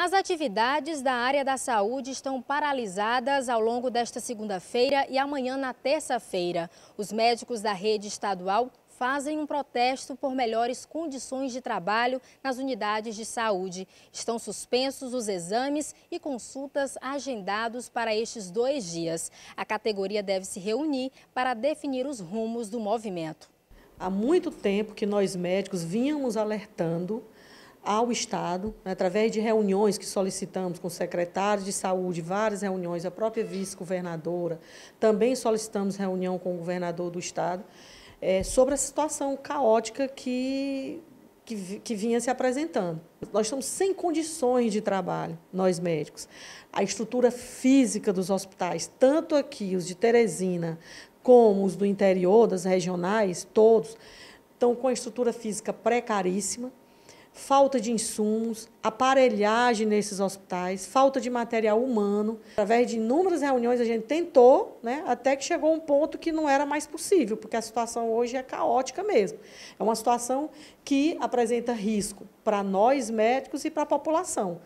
As atividades da área da saúde estão paralisadas ao longo desta segunda-feira e amanhã na terça-feira. Os médicos da rede estadual fazem um protesto por melhores condições de trabalho nas unidades de saúde. Estão suspensos os exames e consultas agendados para estes dois dias. A categoria deve se reunir para definir os rumos do movimento. Há muito tempo que nós médicos vínhamos alertando ao Estado, né, através de reuniões que solicitamos com secretários de saúde, várias reuniões, a própria vice-governadora, também solicitamos reunião com o governador do Estado, é, sobre a situação caótica que, que, que vinha se apresentando. Nós estamos sem condições de trabalho, nós médicos. A estrutura física dos hospitais, tanto aqui os de Teresina, como os do interior, das regionais, todos, estão com a estrutura física precaríssima falta de insumos, aparelhagem nesses hospitais, falta de material humano. Através de inúmeras reuniões a gente tentou, né, até que chegou um ponto que não era mais possível, porque a situação hoje é caótica mesmo. É uma situação que apresenta risco para nós médicos e para a população.